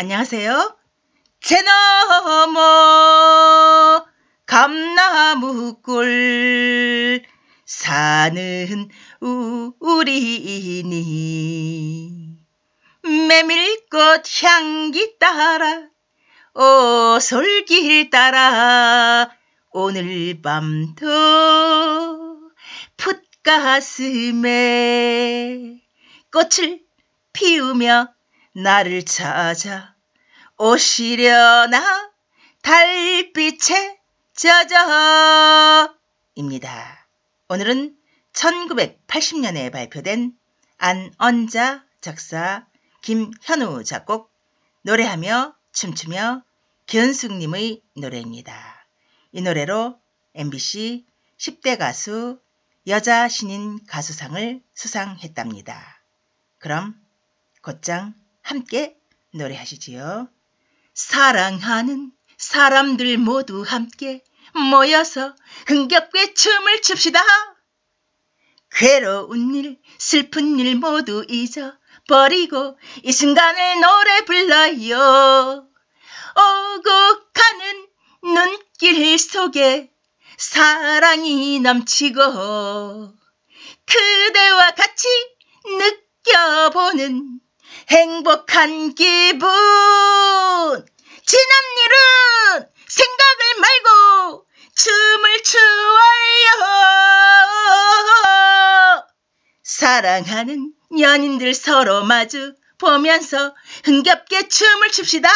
안녕하세요. 제너머 감나무골 사는 우리니 메밀꽃 향기 따라 오솔길 따라 오늘 밤도 풋가슴에 꽃을 피우며 나를 찾아 오시려나 달빛에 젖어 입니다. 오늘은 1980년에 발표된 안언자 작사 김현우 작곡 노래하며 춤추며 견숙님의 노래입니다. 이 노래로 MBC 10대 가수 여자 신인 가수상을 수상했답니다. 그럼 곧장 함께 노래하시지요. 사랑하는 사람들 모두 함께 모여서 흥겹게 춤을 춥시다. 괴로운 일, 슬픈 일 모두 잊어버리고 이 순간을 노래 불러요. 오고 가는 눈길 속에 사랑이 넘치고 그대와 같이 느껴보는 행복한 기분 지난 일은 생각을 말고 춤을 추어요 사랑하는 연인들 서로 마주 보면서 흥겹게 춤을 춥시다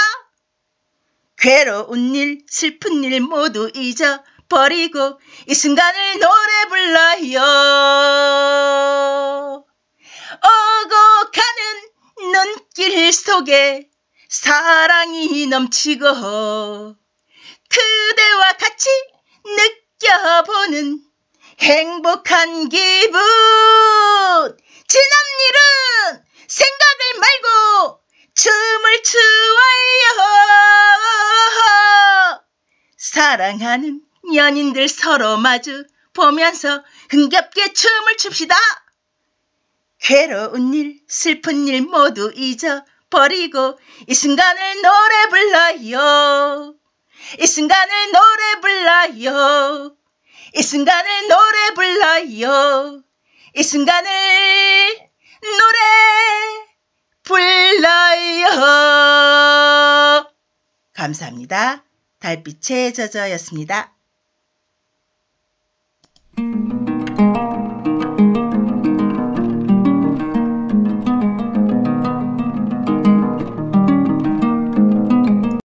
괴로운 일 슬픈 일 모두 잊어버리고 이 순간을 노래 불러요 속에 사랑이 넘치고 그대와 같이 느껴보는 행복한 기분 지난 일은 생각을 말고 춤을 추어요 사랑하는 연인들 서로 마주 보면서 흥겹게 춤을 춥시다 괴로운 일 슬픈 일 모두 잊어 버리고 이 순간을 노래 불러요 이 순간을 노래 불러요 이 순간을 노래 불러요 이 순간을 노래 불러요 감사합니다 달빛의저저였습니다